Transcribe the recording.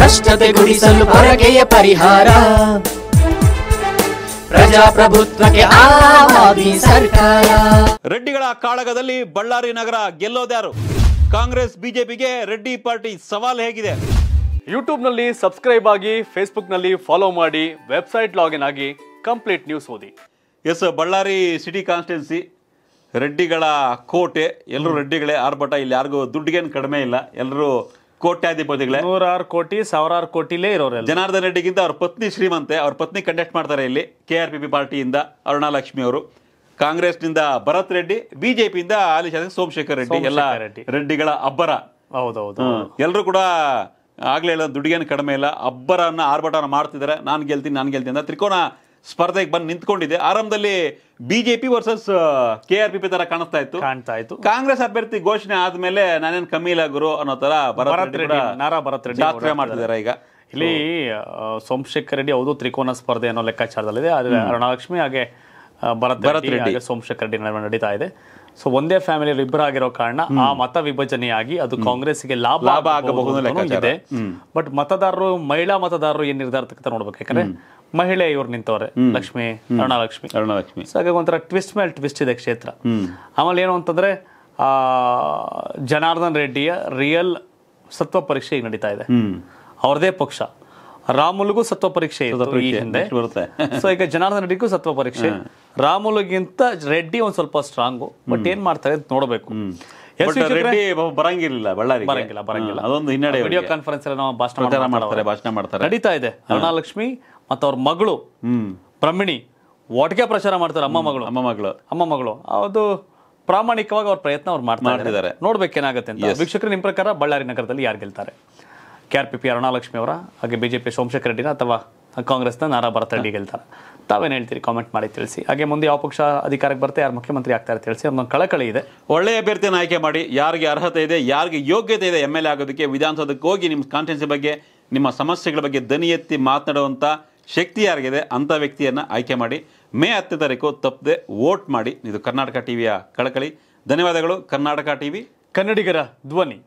ಭ್ರಷ್ಟತೆ ಗುಡಿಸಲು ಪರಕೆಯ ಪರಿಹಾರ ಪ್ರಜಾಪ್ರಭುತ್ವಕ್ಕೆ ಸರ್ಕಾರ ರೆಡ್ಡಿಗಳ ಕಾಳಗದಲ್ಲಿ ಬಳ್ಳಾರಿ ನಗರ ಗೆಲ್ಲೋದ್ಯಾರು ಕಾಂಗ್ರೆಸ್ ಬಿಜೆಪಿಗೆ ರೆಡ್ಡಿ ಪಾರ್ಟಿ ಸವಾಲ್ ಹೇಗಿದೆ ಯೂಟ್ಯೂಬ್ನಲ್ಲಿ ಸಬ್ಸ್ಕ್ರೈಬ್ ಆಗಿ ನಲ್ಲಿ ಫಾಲೋ ಮಾಡಿ ವೆಬ್ಸೈಟ್ ಲಾಗಿನ್ ಆಗಿ ಕಂಪ್ಲೀಟ್ ನ್ಯೂಸ್ ಓದಿ ಎಸ್ ಬಳ್ಳಾರಿ ಸಿಟಿ ಕಾನ್ಸ್ಟಿಟ್ಯೂನ್ಸಿ ರೆಡ್ಡಿಗಳ ಕೋಟೆ ಎಲ್ಲರೂ ರೆಡ್ಡಿಗಳೇ ಆರ್ಭಟ ಇಲ್ಲಿ ಯಾರಿಗೂ ದುಡ್ಡಿಗೇನು ಕಡಿಮೆ ಇಲ್ಲ ಎಲ್ಲರೂ ಕೋಟ್ಯಾಧಿಪತಿಗಳೇ ನೂರಾರು ಕೋಟಿ ಸಾವಿರಾರು ಕೋಟಿಲೇ ಇರೋರು ಜನಾರ್ದನ್ ರೆಡ್ಡಿಗಿಂತ ಅವ್ರ ಪತ್ನಿ ಶ್ರೀಮಂತೆ ಅವ್ರ ಪತ್ನಿ ಕಂಡಕ್ಟ್ ಮಾಡ್ತಾರೆ ಇಲ್ಲಿ ಕೆ ಆರ್ ಪಿ ಪಿ ಪಾರ್ಟಿಯಿಂದ ಅರುಣಾಲಕ್ಷ್ಮಿ ಅವರು ಕಾಂಗ್ರೆಸ್ನಿಂದ ಭರತ್ ರೆಡ್ಡಿ ಬಿಜೆಪಿಯಿಂದ ಆಲಿ ಶಾಸಕ ಸೋಮಶೇಖರ್ ರೆಡ್ಡಿ ಎಲ್ಲ ರೆಡ್ಡಿಗಳ ಅಬ್ಬರ ಹೌದೌದು ಎಲ್ಲರೂ ಕೂಡ ಆಗ್ಲೇ ಇಲ್ಲ ದುಡ್ಡಿಗೇನು ಕಡಿಮೆ ಇಲ್ಲ ಅಬ್ಬರನ್ನ ಆರ್ಭಟನ ಮಾಡ್ತಿದ್ದಾರೆ ನಾನು ಗೆಲ್ತೀನಿ ನಾನು ಗೆಲ್ತೀನಿ ಅಂತ ತ್ರಿಕೋನ ಸ್ಪರ್ಧೆಗೆ ಬಂದು ನಿಂತ್ಕೊಂಡಿದೆ ಆರಂಭದಲ್ಲಿ BJP versus K R P P ತರ ಕಾಣಿಸ್ತಾ ಇತ್ತು ಕಾಣ್ತಾ ಇತ್ತು ಕಾಂಗ್ರೆಸ್ ಅಭ್ಯರ್ಥಿ ಘೋಷಣೆ ಆದ್ಮೇಲೆ ನಾನೇನ್ ಕಮೀಲ ಗುರು ಅನ್ನೋ ತರ ನಾರಾ ಭರತ್ ರೆಡ್ಡಿ ಮಾಡ್ತಿದ್ದಾರೆ ಈಗ ಇಲ್ಲಿ ಸೋಮಶೇಖರ್ ರೆಡ್ಡಿ ಹೌದು ತ್ರಿಕೋನ ಸ್ಪರ್ಧೆ ಅನ್ನೋ ಲೆಕ್ಕಾಚಾರದಲ್ಲಿದೆ ಆದ್ರೆ ಅರುಣಲಕ್ಷ್ಮಿ ಹಾಗೆ ಭರತ್ ಭರತ್ ರೆಡ್ಡಿ ಸೋಮಶೇಖರ್ ರೆಡ್ಡಿ ನಡೀತಾ ಇದೆ ಸೊ ಒಂದೇ ಫ್ಯಾಮಿಲಿಯಲ್ಲಿ ಆಗಿರೋ ಕಾರಣ ಆ ಮತ ವಿಭಜನೆಯಾಗಿ ಅದು ಕಾಂಗ್ರೆಸ್ಗೆ ಲಾಭ ಲಾಭ ಆಗಬಹುದು ಬಟ್ ಮತದಾರರು ಮಹಿಳಾ ಮತದಾರರು ಏನ್ ನಿರ್ಧಾರ ನೋಡ್ಬೇಕು ಯಾಕಂದ್ರೆ ಮಹಿಳೆ ಇವ್ರು ನಿಂತವ್ರೆ ಲಕ್ಷ್ಮಿ ಅರುಣಾಲಕ್ಷ್ಮಿ ಅರುಣಾಲಕ್ಷ್ಮಿ ಸೊ ಹಾಗಾಗಿ ಒಂಥರ ಟ್ವಿಸ್ಟ್ ಮೇಲೆ ಟ್ವಿಸ್ಟ್ ಇದೆ ಕ್ಷೇತ್ರ ಆಮೇಲೆ ಏನು ಅಂತಂದ್ರೆ ಆ ಜನಾರ್ದನ್ ರೆಡ್ಡಿಯ ರಿಯಲ್ ಸತ್ವ ಪರೀಕ್ಷೆ ಈಗ ನಡೀತಾ ಇದೆ ಅವ್ರದೇ ಪಕ್ಷ ರಾಮುಲ್ಗೂ ಸತ್ವ ಪರೀಕ್ಷೆ ಸೊ ಈಗ ಜನಾರ್ದನ್ ರೆಡ್ಡಿಗೂ ಸತ್ವ ಪರೀಕ್ಷೆ ರಾಮುಲ್ಗಿಂತ ರೆಡ್ಡಿ ಒಂದ್ ಸ್ವಲ್ಪ ಸ್ಟ್ರಾಂಗು ಬಟ್ ಏನ್ ಮಾಡ್ತಾರೆ ನೋಡಬೇಕು ಬರಂಗಿಲ್ಲ ಬಳ್ಳಾರಿ ಬರಂಗಿಲ್ಲ ಬರಂಗಿಲ್ಲ ಅದೊಂದು ಹಿನ್ನಡೆ ವಿಡಿಯೋ ಕಾನ್ಫರೆನ್ಸ್ ಅಲ್ಲಿ ನಾವು ಭಾಷಣ ಮಾಡ್ತಾರೆ ಭಾಷಣ ಮಾಡ್ತಾರೆ ನಡೀತಾ ಇದೆ ಅರುಣಾಲಕ್ಷ್ಮಿ ಮತ್ತು ಅವ್ರ ಮಗಳು ಬ್ರಹ್ಮಿಣಿ ಒಟ್ಟಿಗೆ ಪ್ರಚಾರ ಮಾಡ್ತಾರೆ ಅಮ್ಮ ಮಗಳು ಅಮ್ಮ ಮಗಳು ಅಮ್ಮ ಮಗಳು ಅದು ಪ್ರಾಮಾಣಿಕವಾಗಿ ಅವ್ರ ಪ್ರಯತ್ನ ಅವ್ರು ಮಾಡ್ತಾ ನೋಡ್ಬೇಕೇನಾಗುತ್ತೆ ಅಂತ ವೀಕ್ಷಕರು ನಿಮ್ಮ ಪ್ರಕಾರ ಬಳ್ಳಾರಿ ನಗರದಲ್ಲಿ ಯಾರು ಗೆಲ್ತಾರೆ K R P P Arunalakshmi ಅವರ ಹಾಗೆ ಬಿಜೆಪಿ ಸೋಮಶೇಖರ್ ರೆಡ್ಡಿನ ಅಥವಾ ಕಾಂಗ್ರೆಸ್ನ ನಾರಾ ರೆಡ್ಡಿ ಗೆಲ್ತಾರೆ ತಾವೇನು ಹೇಳ್ತೀರಿ ಕಾಮೆಂಟ್ ಮಾಡಿ ತಿಳಿಸಿ ಹಾಗೆ ಮುಂದೆ ಯಾವ ಪಕ್ಷ ಅಧಿಕಾರಕ್ಕೆ ಬರ್ತಾರೆ ಯಾರು ಮುಖ್ಯಮಂತ್ರಿ ಆಗ್ತಾರೆ ತಿಳಿಸಿ ಅದೊಂದು ಕಳಕಳಿ ಇದೆ ಒಳ್ಳೆಯ ಅಭ್ಯರ್ಥಿಯನ್ನು ಆಯ್ಕೆ ಮಾಡಿ ಯಾರಿಗೆ ಅರ್ಹತೆ ಇದೆ ಯಾರಿಗೆ ಯೋಗ್ಯತೆ ಇದೆ ಎಮ್ ಎಲ್ ಎ ಆಗೋದಕ್ಕೆ ವಿಧಾನಸೌಧಕ್ಕೆ ಹೋಗಿ ನಿಮ್ಮ ಕಾನ್ಸ್ಟಿಟ್ಯೂನ್ಸಿ ಬಗ್ಗೆ ನಿಮ್ಮ ಸಮಸ್ಯೆಗಳ ಬಗ್ಗೆ ದನಿ ಎತ್ತಿ ಮಾತನಾಡುವಂಥ ಶಕ್ತಿ ಯಾರಿಗಿದೆ ಅಂಥ ವ್ಯಕ್ತಿಯನ್ನು ಆಯ್ಕೆ ಮಾಡಿ ಮೇ ಹತ್ತನೇ ತಾರೀಕು ತಪ್ಪದೆ ವೋಟ್ ಮಾಡಿ ಇದು ಕರ್ನಾಟಕ ಟಿವಿಯ ಕಳಕಳಿ ಧನ್ಯವಾದಗಳು ಕರ್ನಾಟಕ ಟಿವಿ ಕನ್ನಡಿಗರ ಧ್ವನಿ